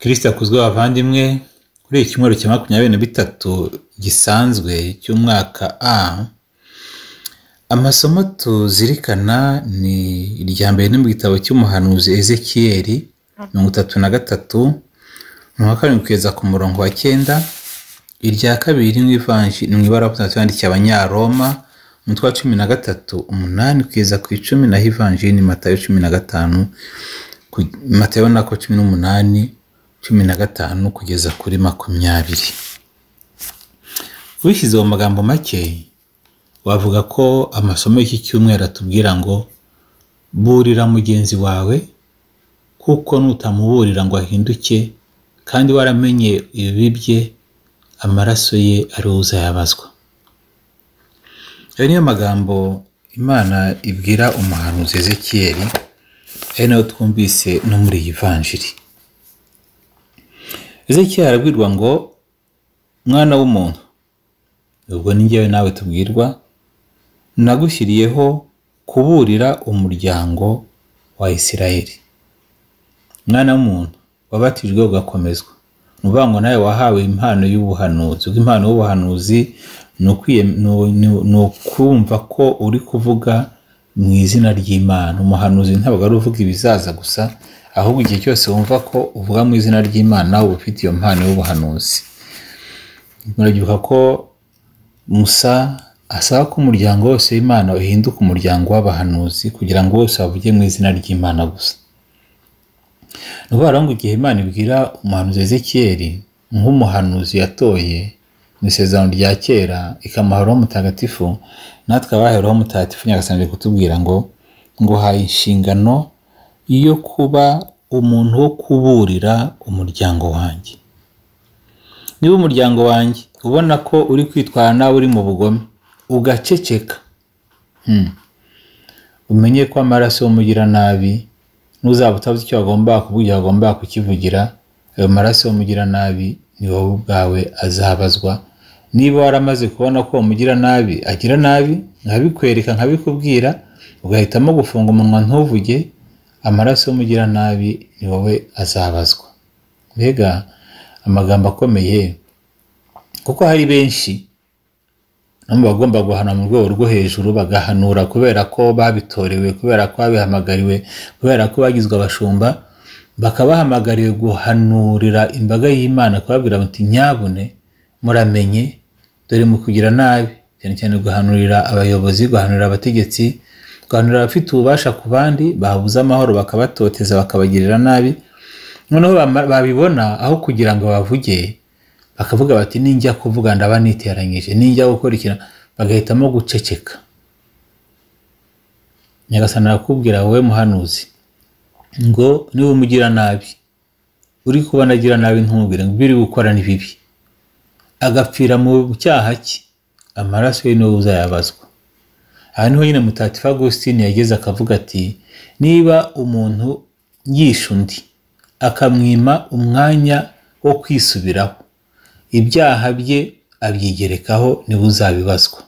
kristo akuzwe abavandimwe kuri iki cyumweru cya makumyabiri na bitatu gisanzwe cy'umwaka a amasomo tuzirikana ni irya mbere ni mu gitabo cy'umuhanuzi ezekiyeri mirongo itatu na gatatu mirongo karindwi kugeza ku murongo wa cyenda irya kabiri mu ibaruwa twandikiye abanyaroma umutwe wa cumi na gatatu umunani kugeza ku icumi naho ivanjiri ni matayo cumi na gatanu mateyo nako cumi n'umunani cumi na gatanu kugeza kuri makumyabiri ubishyize mu magambo make wavuga ko amasomo y'iki cyumweru atubwira ngo burira mugenzi wawe kuko nutamuburira ngo ahinduke kandi waramenye ibibi bye amaraso ye ari we uzayabazwa ayo niyo magambo imana ibwira umuhanuzi ezekiyeri ari nawe twumvise no muri iyi vanjiri ezeki arabwirwa ngo mwana w'umuntu ubwo ni n'ingewe nawe tubwirwa nagushyiriyeho kuburira umuryango wa isirayeli mwana w'umuntu wabatijwe ugakomezwa ni ukuvuga nawe wahawe impano y'ubuhanuzi ubwo impano y'ubuhanuzi ni ukumva ko uri kuvuga mu izina ry'imana umuhanuzi ntabwo ari uvuga ibizaza gusa ahubwo igihe cyose wumva ko uvuga mu izina ry'imana uba ufite iyo mpano y'ubuhanuzi murabyibuka ko musa asaba ko umuryango wose w'imana uhinduka umuryango w'abahanuzi kugira ngo bose bavuge mu izina ry'imana gusa ni ukuvuga ngo igihe imana ibwira umuhanuzi ezekiyeri nk'umuhanuzi yatoye mu isezerano rya kera ikamuha roho mutagatifu natwe abahaye roho mutagatifu nyagasani ari kutubwira ngo ngo haye inshingano yo kuba umuntu wo kuburira umuryango wanjye niba umuryango wanjye ubona ko uri kwitwara nawe uri mu bugome ugaceceka hmm. umenye ko amaraso y'umugiranabi n'uzaba utazi icyo agomba kuvugira agomba kukivugira ayo maraso y'umugiranabi ni wowe ubwawe azabazwa niba waramaze kubona ko umugira nabi agira nabi nkabikwereka nkabikubwira ugahitamo gufunga umunwa ntuvuge amaraso y'umugiranabi ni wowe azabazwa mbega amagambo akomeye kuko hari benshi no bagomba guhana mu rwego rwo hejuru bagahanura kubera ko babitorewe kubera ko babihamagariwe kubera ko bagizwe abashumba bakabahamagariwe guhanurira imbaga y'imana kubabwira bati nyabune muramenye dore mu kugira nabi cyane cyane guhanurira abayobozi guhanurira abategetsi guhanurira abafite ububasha ku bandi babuze amahoro bakabatoteza bakabagirira nabi noneho babibona aho kugira ngo bavuge bakavuga bati ninjya kuvuga ndaba niteranyije ninjya gukurikira bagahitamo guceceka nyagasana arakubwira wowe muhanuzi ngo niba nabi uri kubona agira nabi ntumubwire ngo ibyo uri gukora ni bibi agapfira mu cyaha cye amaraso ye niwe uzayabazwa aha niho nyine mutatifa agusitini yageze akavuga ati niba umuntu yishe undi akamwima umwanya wo kwisubiraho ibyaha bye abyigerekaho niwe uzabibazwa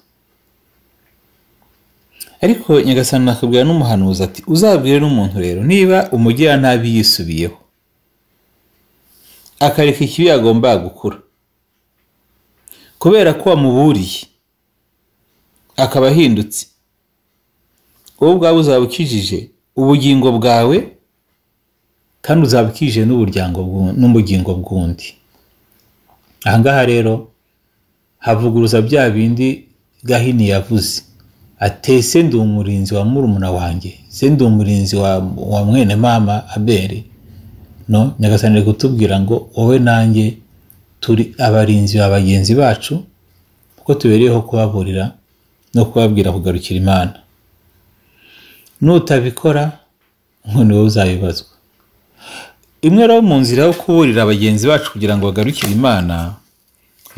ariko nyagasani nakabwira n'umuhanuzi ati uzabwire n'umuntu rero niba umugiranabi yisubiyeho akareka ikibi yagomba gukura kubera ko wamuburiye akaba ahindutse wowe ubwawe uzaba ukijije ubugingo bwawe kandi uzaba n’uburyango n'ubugingo bw'undi ahangaha rero havuguruza bya bindi gahini yavuze ate ndi umurinzi wa murumuna wanjye se ndi umurinzi wa mwene mama abeli no nyagasani kutubwira ngo wowe nanjye turi abarinzi ba bagenzi bacu kuko tubereyeho kubaburira no kubabwira kugarukira imana nutabikora none wowe uzabibazwa imwe rero mu nzira yo kuburira bagenzi bacu kugira ngo bagarukire imana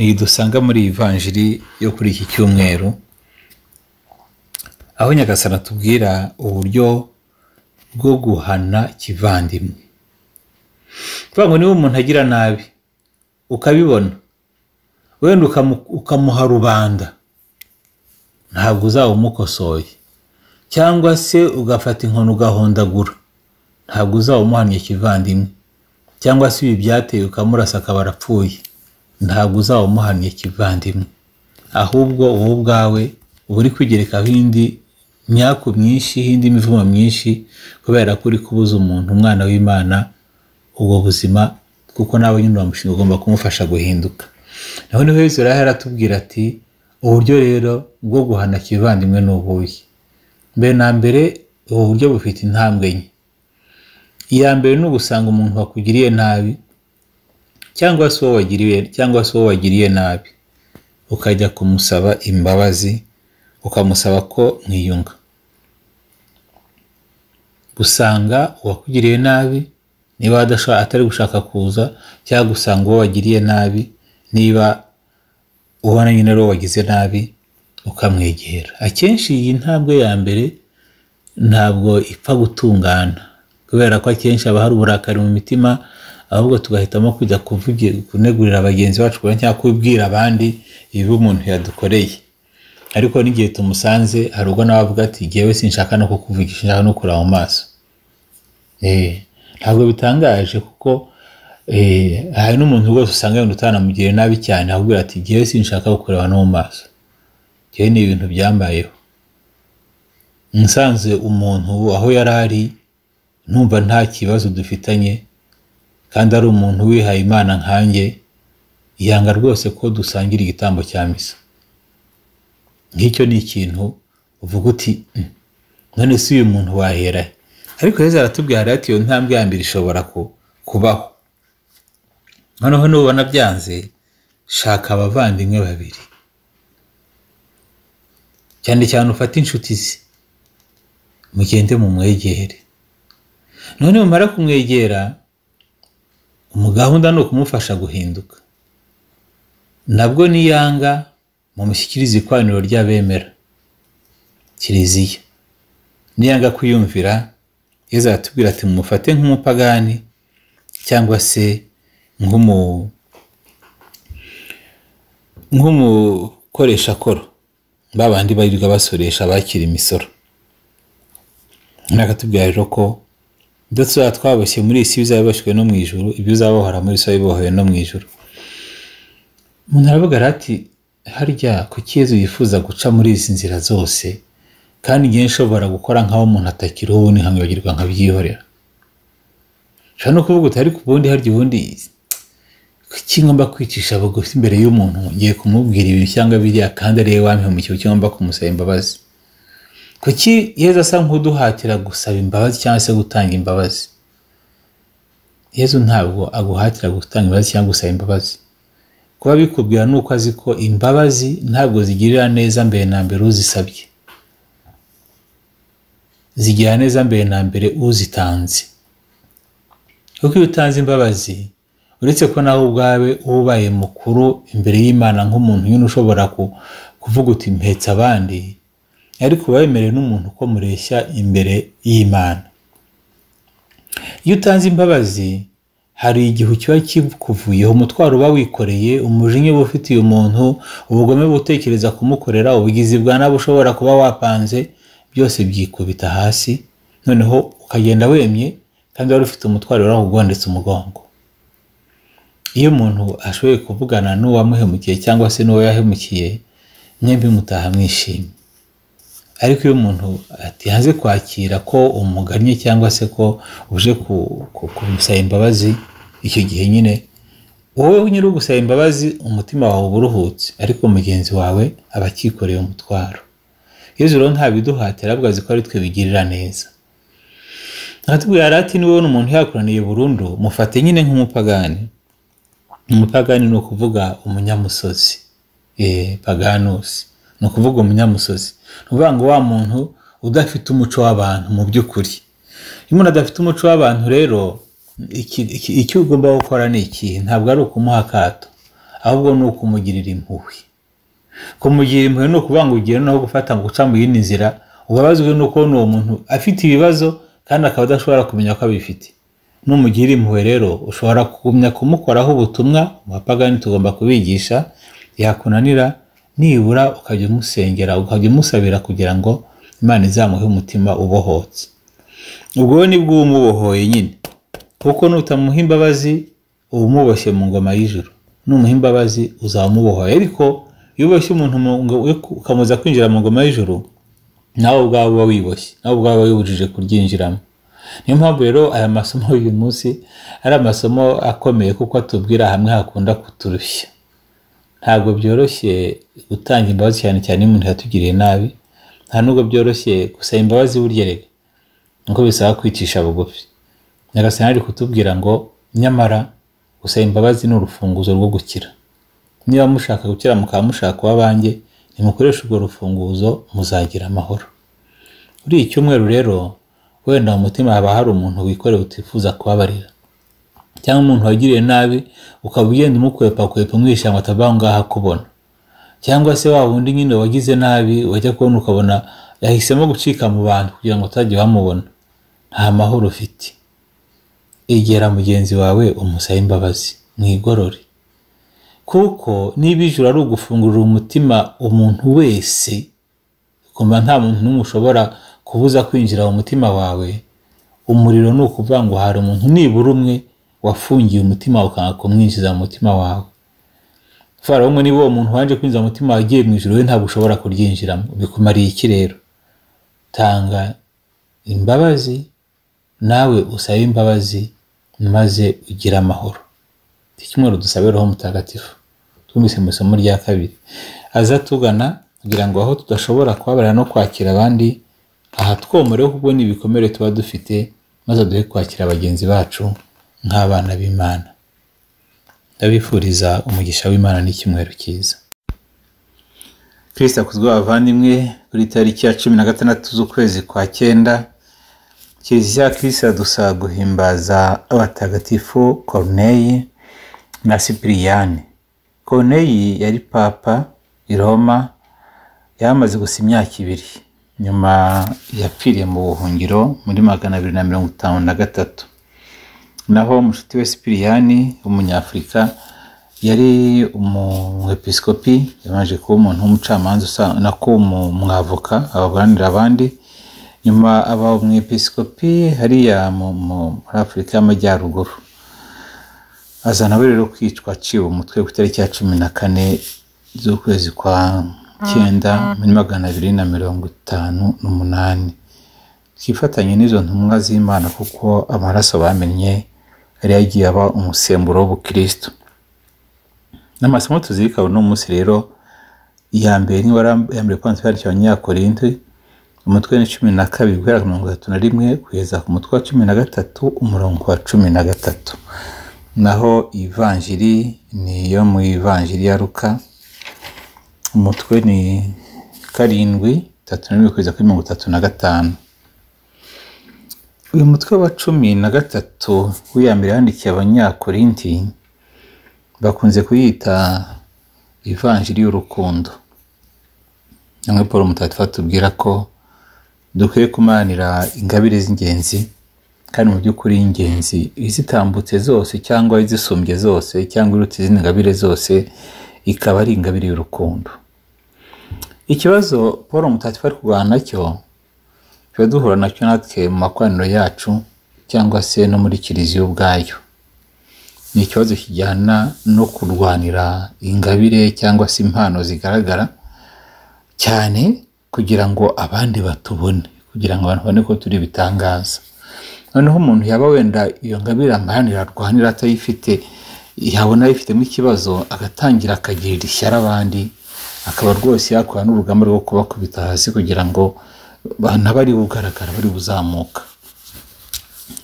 iyi dusanga muri iyi vanjiri yo kuri iki cyumweru aho nyagasana tubwira uburyo bwo guhana kivandimwe kuvuga ngo niba umuntu agira nabi ukabibona wenda ukamuha rubanda ntabwo uzaba umukosoye cyangwa se ugafata inkoni ugahondagura ntabwo uzaba ikivandimwe cyangwa se ibi byateye ukamurasa akaba arapfuye ntabwo uzaba umuhamya kivandimwe ahubwo wowe ubwawe uba uri kwigerekaho indi myaku myinshi indi mivumo myinshi kubera ko uri kubuza umuntu umwana w'imana ubwo buzima kuko nawe nyine uwo ugomba kumufasha guhinduka naho niba yesu rero aratubwira ati uburyo rero bwo guhana kivandimwe ni ubuhe mbere na mbere ubu buryo bufite intambwe nke iya mbere ni ugusanga umuntu wakugiriye nabi cyangwa se uwo wagiriye cyangwa se uwo wagiriye nabi ukajya kumusaba imbabazi ukamusaba ko mwiyunga gusanga uwakugiriye nabi niba atari gushaka kuza cyangwa gusanga uwo wagiriye nabi niba ubona nyine ari wagize nabi ukamwegera akenshi iyi ntambwe ya mbere ntabwo ipfa gutungana kubera ko akenshi haba hari uburakari mu mitima ahubwo tugahitamo kujya kunegurira bagenzi bacu cyangwa kubwira abandi ibi umuntu yadukoreye ariko n'igihe tumusanze hari ubwo nawe avuga ati ngewe sinshaka no kukuvugisha no kureba mu maso eh. ntabwo bitangaje kuko eh, hari n'umuntu rwose usanga yenda utanamugira nabi cyane ahubwo ati ngewe sinshaka gukorera no mu maso ngewe ni ibintu byambayeho nsanze umuntu aho yari ari numva nta kibazo dufitanye kandi ari umuntu wihaye imana nkanjye yanga rwose ko dusangira igitambo cya misa nk'icyo ni ikintu uvuga uti mm, none si uyu muntu wahera he ariko yezu aratubwira ati iyo ntambwe ya mbere ishobora kubaho noneho nubona byanze shaka abavandimwe babiri cyane cyane ufate inshuti ze mugende mumwegere mwegere none mumara kumwegera umugahunda ni ukumufasha guhinduka nabwo niyanga mumushyikirize ikwaniro ry'abemera kiriziya niyanga kuyumvira yezu aratubwira ati mumufate nk'umupagani cyangwa se nk'umu nk'umukoresha koro b’abandi bandi basoresha bakira imisoro nakatubwira rero ko tuzaba twaboshye muri iyi si no mu ijoro ibyo uzabohora muri so bibohowe no mu ijoro umuntu aravuga ati harya ku yezu yifuza guca muri izi nzira zose kandi njyewe nshobora gukora nk'aho umuntu atakiriho ubundi nkanyibagirwa nkabyihorera nshobora no kuvuga uti ariko ubundi harya ubundi kuki ngomba kwicisha bugufi imbere y'umuntu ngiye kumubwira ibi cyangwa biriya kandi ariwe wampiye mu kintu ngomba kumusaba imbabazi kuki yezu asa nk'uduhatira gusaba imbabazi cyangwa se gutanga imbabazi yezu ntabwo aguhatira gutanga imbabazi cyangwa gusaba imbabazi kuba bikubwira ni uko azi ko imbabazi ntabwo zigirira neza mbere na mbere uzisabye zigira neza mbere na mbere uzitanze kuko iyo utanze imbabazi uretse ko nawe ubwawe uba ubaye mukuru imbere y'imana nk'umuntu nyine ushobora kuvuga uti mpetse abandi ariko uba wemerewe n'umuntu uko mureshya imbere y'imana iyo utanze imbabazi hari igihe kiba kikuvuyeho umutwaro uba wikoreye umujinya uba ufitiye umuntu ubugome butekereza kumukorera ubugizi bwa nabi ushobora kuba wapanze byose byikubita hasi noneho ukagenda wemye kandi wari ufite umutwaro wari umugongo iyo umuntu ashoboye kuvugana n'uwamuhemukiye cyangwa se n'uwo yahemukiye mwembi mutaha mwishimye ariko iyo umuntu atihanze kwakira ko umugannye cyangwa se ko uje kumusaba imbabazi icyo gihe nyine wowe nyiri imbabazi umutima wawe uba uruhutse ariko mugenzi wawe aba akikoreye umutwaro yezu rero ntabiduhatira bwazi ko ari twe bigirira neza aratubwira arati niwe ubona umuntu yakoraniye burundu mufate nyine nk'umupagani umupagani ni ukuvuga umunyamusozi eh, paganusi ni ukuvuga umunyamusozi ni ukuvuga ngo wa muntu udafite umuco w'abantu mu by'ukuri iyo umuntu adafite umuco w'abantu rero icyo ugomba gukora ni iki ntabwo ari ukumuha akato ahubwo ni ukumugirira impuhwe kumugira impuhwe ni ukuvuga ngo ugire naho gufata ngo uca mu yindi nzira ubabazwe no kubona uwo muntu afite ibibazo kandi akaba adashobora kumenya ko abifite numugira impuhwe rero ushobora kugumya kumukoraho ubutumwa umupagani tugomba kubigisha yakunanira nibura ukajya umusengera ukajya umusabira kugira ngo imana izamuhe umutima ubohotse ubwo ni nibwo umubohoye nyine kuko nutamuha imbabazi uba umuboshye mu ngoma y'ijoro numuha imbabazi uzaba ariko iyo uboshye umuntu ukamuza kwinjira mu ngoma y'ijoro nawe ubwawe uba wiboshye nawe ubwawe uba wibujije kuryinjiramo niyo mpamvu rero aya masomo y'uyu munsi ari amasomo akomeye kuko atubwira hamwe hakunda kuturushya ntabwo byoroshye gutanga imbabazi cyane cyane iyo umuntu yatugiriye nabi nta nubwo byoroshye gusa imbabazi burya rero bisaba kwicisha bugufi nyagasani kutubwira ngo nyamara gusaba imbabazi ni urufunguzo rwo gukira niba mushaka gukira mukaba mushaka kuba abanjye nimukoreshe urwo rufunguzo muzagira amahoro muri iki cyumweru rero wenda mu mutima haba hari umuntu wikorewe utifuza kubabarira cyangwa umuntu wagiriye nabi ukaba ugenda umukwepakwepa umwishyira ngo atava ngaho akubona cyangwa se wa wundi nyine wagize nabi wajya kubona ukabona yahisemo gucika mu bantu kugira ngo utajya bamubona nta mahoro ufite egera mugenzi wawe umusabe imbabazi mu kuko niba ijuru ari ugufungurira umutima umuntu wese ukumva nta muntu n'umwe ushobora kubuza kwinjira mu mutima wawe umuriro ni ukuvuga ngo hari umuntu nibura umwe wafungiye umutima ukanga kumwinjiza mu mutima wawe fara umwe niba uwo muntu waje kwinjiza umutima wagiye mu ijoro we ntabwo ushobora kuryinjiramo bikumariye iki rero tanga imbabazi nawe usabe imbabazi maze ugire amahoro kimwe dusabiraho mutagatifu twumvise mu isomo rya kabiri aza tugana kugira ngo aho tudashobora kubabarira no kwakira abandi aha twomore kuko ni ibikomere tuba dufite maze aduhe kwakira bagenzi bacu nk'abana b'imana ndabifuriza umugisha w'imana n'icyumweru cyiza kirisita akuzwe abavandimwe kuri tariki ya cumi na gatandatu z'ukwezi kwa cyenda kiliziya kirisita dusa guhimbaza abatagatifu koroneye na sipiriyani koneyi yari papa i roma yamaze gusa imyaka ibiri nyuma yapfiriye mu buhungiro muri magana abiri na mirongo itanu na gatatu naho mushuti we sipiriyani w'umunyafurika yari umwepisikopi yabanje kuba umuntu w'umucamanza usa na ko umwavoka ababuranira abandi nyuma aba umwepisikopi hariya muri afurika y'amajyaruguru azana abo rero kwitwa aciwe umutwe ku itariki ya cumi na kane z'ukwezi kwa cyenda mm-hmm. muri magana abiri na mirongo itanu n'umunani twifatanye n'izo ntumwa z'imana kuko amaraso bamenye yari yagiye aba umusemburo w'ubukirisitu n'amasomo tuzirika uno munsi rero iya mbere niba yambere kwanza yandikiwe abanyakorinde umutwe ni cumi na kabiri guhera ku mirongo itatu na rimwe kugeza ku mutwe wa cumi na gatatu umurongo wa cumi na gatatu naho ivanjiri ni iyo mu ivanjiri ya ruka umutwe ni karindwi itatu n'imwe kugeza kuri mirongo itatu na gatanu uyu mutwe wa cumi na gatatu wiyambere yandikiye abanyakorinti bakunze kuyita ivanjiri y'urukundo namwe paul mutagatifu atubwira ko dukwiye kumanira ingabire z'ingenzi kandi mu by'ukuri y'ingenzi izitambutse zose cyangwa izisumbye zose cyangwa iruta izindi ngabire zose ikaba ari ingabire y'urukundo ikibazo paul mutatifu ari kurwana nacyo tuba duhura nacyo natwe mu makoraniro yacu cyangwa se no muri kiliziya ubwayo ni ikibazo kijyana no kurwanira ingabire cyangwa se impano zigaragara cyane kugira ngo abandi batubone kugira ngo abantu babone ko turi bitangaza noneho umuntu yaba wenda iyo ngabire amahanira arwanira atayifite yabona ayifitemo ikibazo agatangira akagirira ishyari abandi akaba rwose yakora n'urugamba rwo kubakubita hasi kugira ngo bari bugaragara bari buzamuka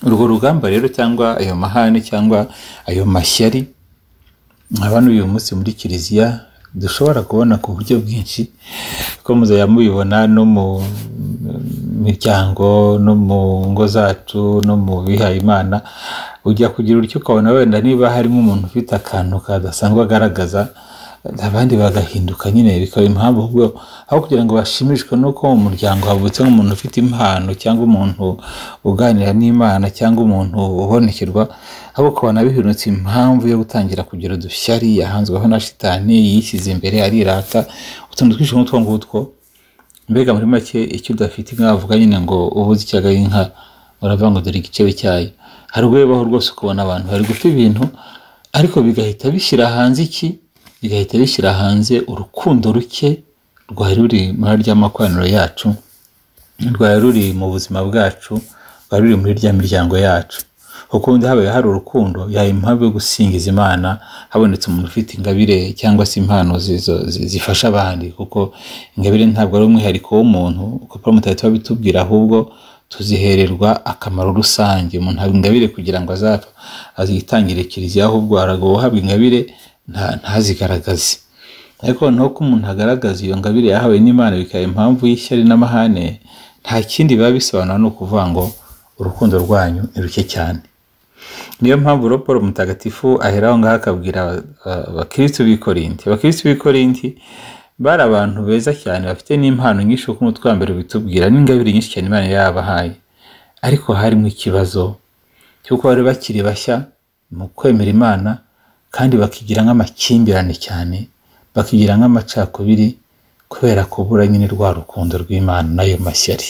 urwo rugamba rero cyangwa ayo mahane cyangwa ayo mashyari abana uyu munsi muri kiliziya dushobora kubona ku buryo bwinshi ko muzajya no mu miryango no mu ngo zacu no mu bihaye imana ujya kugira utyo ukabona wenda niba harimo umuntu ufite akantu kadasanzwe agaragaza abandi bagahinduka nyine bikaba impamvu aho kugira ngo bashimishwe nuko mu muryango havutse nk'umuntu ufite impano cyangwa umuntu uganira n'imana cyangwa umuntu ubonekerwa ahubwo ukabona bihindutse impamvu yo gutangira kugira udushyari yahanzweho na shitani yishyize imbere arirata utuntu twinshi nk'utwo ngutwo mbega muri make icyo udafite inka wavuga nyine ngo ubuze icyagaye inka uravuga ngo dore igicebe cyayo hari urwego rwose ukubona abantu bari guta ibintu ariko bigahita bishyira hanze iki bigahita bishyira hanze urukundo ruke rwari ruri muri rya makoraniro yacu rwari ruri mu buzima bwacu rwari ruri muri rya miryango yacu kuko ubundi habaye hari urukundo yaha impamvu yo gusingiza imana habonetse umuntu ufite ingabire cyangwa se impano zifasha abandi kuko ingabire ntabwo ari umwihariko w'umuntu uko paramutari tuba bitubwira ahubwo tuzihererwa akamaro rusange umuntu haba ingabire kugira ngo azapfa azitangire kiliziya ahubwo haragabo uhabwa ingabire ntazigaragaze ariko noneho ko umuntu agaragaza iyo ngabire yahawe n'imana bikaba impamvu y'ishyari n'amahane nta kindi biba bisobanura ni ukuvuga ngo urukundo rwanyu ni ruke cyane niyo mpamvu rero paul mutagatifu ahera aho ngaho akabwira uh, abakirisitu b'ikorinti abakirisitu b'ikorinti bari abantu beza cyane bafite n'impano nyinshi kuko umutwe wa mbere bitubwira n'ingabire nyinshi cyane imana yabahaye ariko harimo ikibazo cy'uko bari bakiri bashya mu kwemera imana kandi bakigira nk'amakimbirane cyane bakigira nk'amacakubiri kubera kubura nyine rwa rukundo rw'imana n'ayo mashyari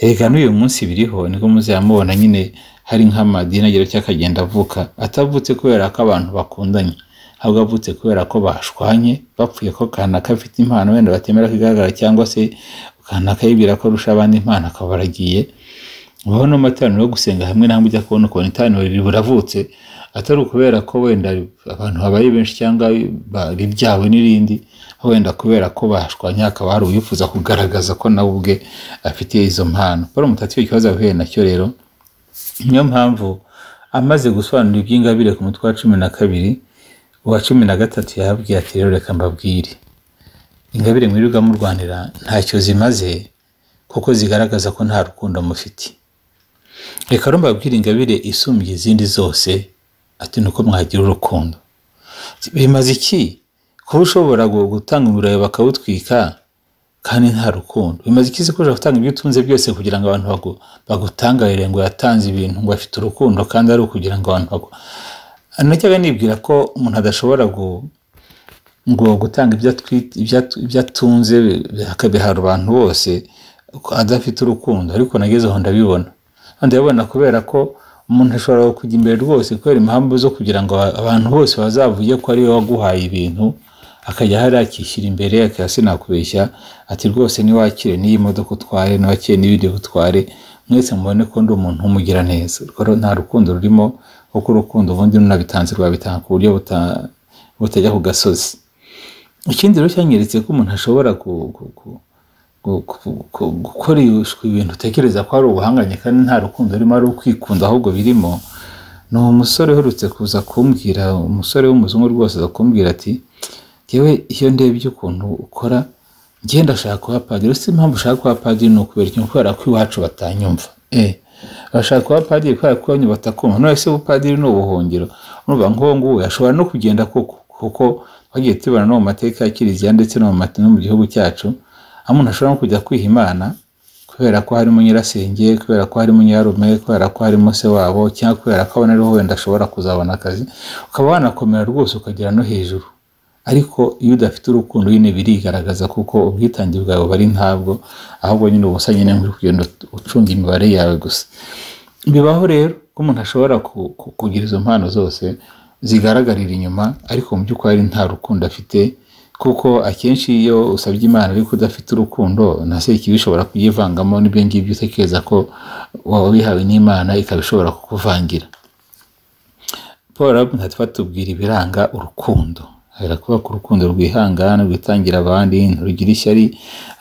reka n'uyu munsi biriho niko muzamubona nyine hari nk'amadini agera cyangwa akagenda avuka atavutse kubera ko abantu bakundanye ahubwo avutse kubera ko bashwanye bapfuye ko kanaka afite impano wenda batemera ko igaragara cyangwa se kanaka yibwira ko arusha abandi impano akaba aragiye ubaho n'amateraniro yo gusenga hamwe na hamwe ujya kubona ukuntu iteraniro buravutse atari ukubera ko wenda abantu babaye benshi cyangwa ribyawe n'irindi wenda kubera ko bashwanya hakaba hari uwifuza kugaragaza ko nawe ubwe afite izo mpano bari umutati ikibazo ahuye nacyo rero niyo mpamvu amaze gusobanura iby'ingabire ku mutwe wa cumi na kabiri uwa cumi na gatatu yahabwiye ati rero reka mbabwire ingabire mwirirwa mu ntacyo zimaze kuko zigaragaza ko nta rukundo mufite reka rumbabwire ingabire isumbye izindi zose ati ni uko mwagira urukundo bimaze iki kuba ushobora gutanga umuriro bakawutwika kandi nta rukundo bimaze iki se kuja gutanga ibyo utunze byose kugira ngo abantu bagutangarire ngo yatanze ibintu ngo afite urukundo kandi ari ukugira ngo abantu bagu najyaga nibwira ko umuntu adashobora ngo gutanga ibyo atunze akabiharura abantu bose adafite urukundo ariko nageze aho ndabibona ndabibona kubera ko umuntu ashobora kujya imbere rwose kubera impamvu zo kugira ngo abantu bose bazavuge ko ari we waguhaye ibintu akajya hariya akishyira imbere akaba sinakubeshya ati rwose niwakire n'iyi modoka utware niwakire n'ibindi utware mwese mubone ko ndi umuntu w'umugira neza nta rukundo rurimo kuko urukundo ubundi runabitanze rwabitanga ku buryo butajya ku gasozi ikindi rero cyanyeretse ko umuntu ashobora gukoreshwa ibintu utekereza ko ari ubuhanganye kandi nta rukundo rurimo ari ukwikunda ahubwo birimo ni umusore uherutse kuza kumbwira umusore w'umuzungu rwose aza kumbwira ati yewe iyo ndebye ukuntu ukora ngenda ndashaka kuba padiri si impamvu ushaka kuba padiri ni ukubera ikintu kubera ko iwacu batanyumva eee eh, kuba padiri kubera ko iwanyu batakumva none se ubupadiri ni ubuhungiro urumva nk'uwo nguwo ashobora no kugenda kuko kuko twagiye tubona no mu mateka ya kiliziya ndetse no mu mu gihugu cyacu aho umuntu ashobora no kujya kwiha imana kubera ko harimo nyirasenge kubera ko harimo nyirume kubera ko harimo se wabo cyangwa kubera ko abona ariho wenda ashobora kuzabona akazi ukaba wanakomera rwose ukagera no hejuru ariko iyo udafite urukundo nyine birigaragaza kuko ubwitange bwawe bari ntabwo ahubwo nyine uba usa nyine nk'uri kugenda ucunga imibare yawe gusa bibaho rero ko umuntu ashobora kugira izo mpano zose zigaragarira inyuma ariko mu by'ukuri ari nta rukundo afite kuko akenshi iyo usabye imana ariko udafite urukundo na ikiba ishobora kuyivangamo n'ibyo ngibyo utekereza ko waba wihawe n'imana ikaba ishobora kukuvangira paul ntatwa tubwira ibiranga urukundo hagaragara ko bakora urukundo rwihangana rwitangira abandi ntirugira ishyari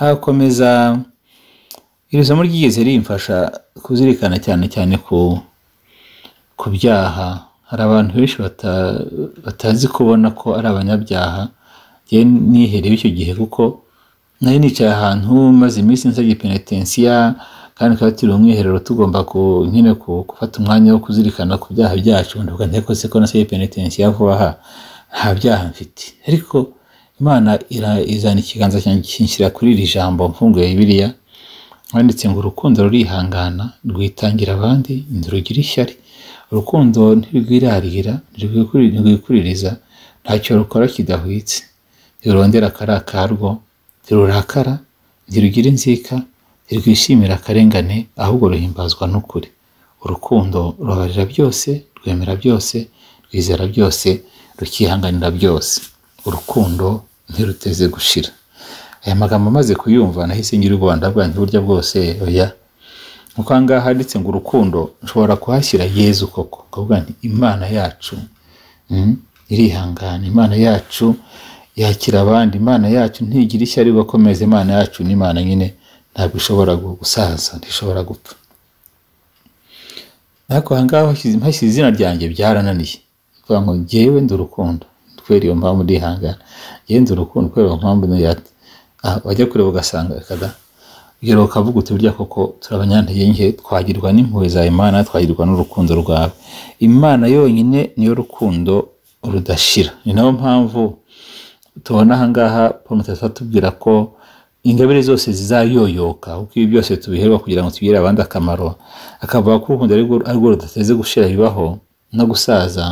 agakomeza iri somo ryigeze rimfasha kuzirikana cyane cyane ku ku byaha hari abantu benshi batazi kubona ko ari abanyabyaha niherewe icyo gihe kuko nari nicaye ahantu maze iminsi nsabye penetensiya kandi twatiriwe umwiherero tugomba nyine gufata umwanya wo kuzirikana ku byaha byacu ndavuga nteko ko nasabye penetensiya vuba aha nta byaha mfite ariko imana izana ikiganza cyanjye kinshyira kuri iri jambo mfunguye bibiriya handitse ngo urukundo rurihangana rwitangira abandi ntirugira ishyari urukundo ntirwirarira ntirwikuririza ntacyo rukora kidahwitse ntirurondera akarwo ntirurakara ntirugira inzika ntirwishimira akarengane ahubwo ruhimbazwa n'ukuri urukundo rubabarira byose rwemera byose rwizera byose rukihanganira byose urukundo ntiruteze gushira aya magambo amaze kuyumva nahise ngira ububanda bwanjye uburyo bwose oya nkuko aha handitse ngo urukundo nshobora kuhashyira yezu koko nkavuga nti imana yacu mm, irihangana imana yacu yakira abandi imana yacu ntigira ishyari bakomeze imana yacu ni imana nyine ntabwo ishobora gusaza ntishobora gupfa ariko aha hashyize izina ryanjye byarananiye kuvuga ngo jyewe ndi urukundo kubera iyo mpamvu ndihangana jyewe ndi urukundo kubera iyo mpamvu ah, wajya kureba ugasanga kada urugero ukavuga uti burya koko turi abanyantege twagirwa n'impuhwe za imana twagirwa n'urukundo rwawe imana yonyine niyo rukundo rudashira ni nayo mpamvu tubona ahangaha paul atubwira ko ingabire zose zizayoyoka kuko ibi byose tubiherwa kugira ngo tugire abandi akamaro akavuga ko urukundo arirwo rudateze gushira bibaho no gusaza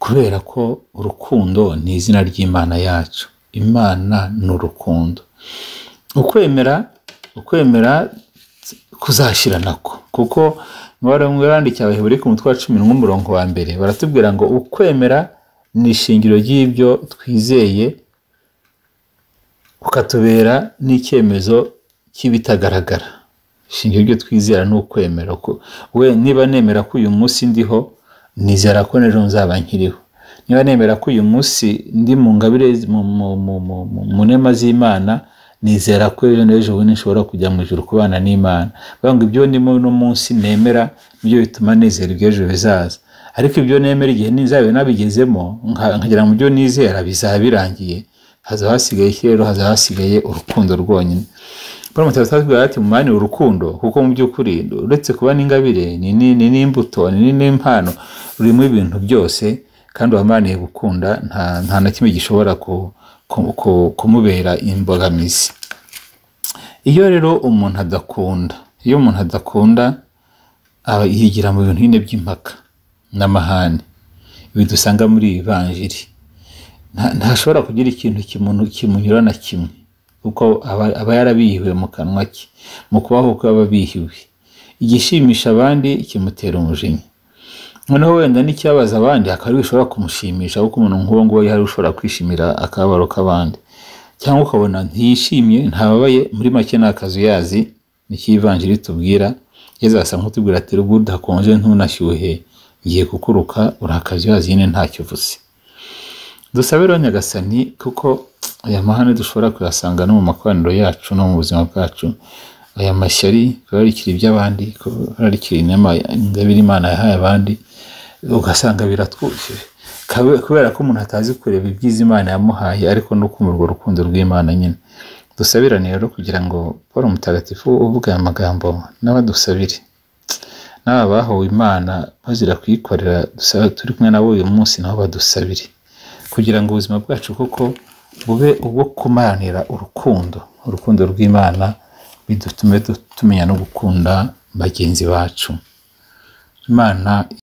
kubera ko urukundo ni izina ry'imana yacu imana ni urukundo ukwemera ukwemera kuzashyira nako kuko mu bandikiye abaheburi ku mutwe wa cumi n'umurongo wa mbere baratubwira ngo ukwemera ni ishingiro ry'ibyo twizeye kukatubera n'icyemezo cy'ibitagaragara ishingiro ryo twizera ni ukwemera we niba nemera ko uyu munsi ndiho nizera ko n'ejo nzaba nkiriho niba nemera ko uyu munsi ndi mu ngabire mu nema z'imana nizera ko ejo n'ejo bundi nshobora kujya mu ijoro kubana n'imana ngo ibyo ndimo uno munsi nemera nibyo bituma nizera iby'ejo bizaza ariko ibyo nemera igihe n'izabe nabigezemo nkagera mu byo nizera bizaba birangiye haza hasigaye ikirere haza hasigaye urukundo rwonyine paramutse batubwira ati mumanire urukundo kuko mu by'ukuri uretse kuba n'ingabire ni n'imbuto ni n'impano rurimo ibintu byose kandi uwamaniye gukunda nta na kimwe gishobora kumubera imbogamizi iyo rero umuntu adakunda iyo umuntu adakunda yigira mu bintu nyine by'impaka n'amahane ibi dusanga muri iyi banjiri ntashobora kugira ikintu kimunyura na kimwe kuko aba yarabihiwe mu kanwa ke mu kubaho aba bihiwe igishimisha abandi kimutera umujinya noneho wenda n'icyabaza abandi akaba bishobora kumushimisha kuko umuntu nk'uwo nguwo yari ushobora kwishimira akababaro k'abandi cyangwa ukabona ntiyishimye ntababaye muri make ni akazuyazi n'ikivanjiri tubwira yezu asa nk'utubwira ati rubu udakonje ntunashyuhe ngiye kukuruka urakazuyazi nyine ntacyo uvuze dusabe rero nyagasani kuko aya mahane dushobora kuyasanga no mu makoraniro yacu no mu buzima bwacu aya mashyari kurarikira iby'abandi kurarikira ingabire imana yahaye abandi ugasanga biratwukije kubera ko umuntu atazi kureba ibyiza imana yamuhaye ariko no kumva urwo rukundo rw'imana nyine dusabirane rero kugira ngo paul mutagatifu uvuga aya magambo n'abadusabire n'aba bahowe imana bazira kuyikorera turi kumwe nabo uyu munsi nabo badusabire kugira ngo ubuzima bwacu kuko bube ubwo kumaranira urukundo urukundo rw'imana bidutume tumenya no gukunda bagenzi bacu imana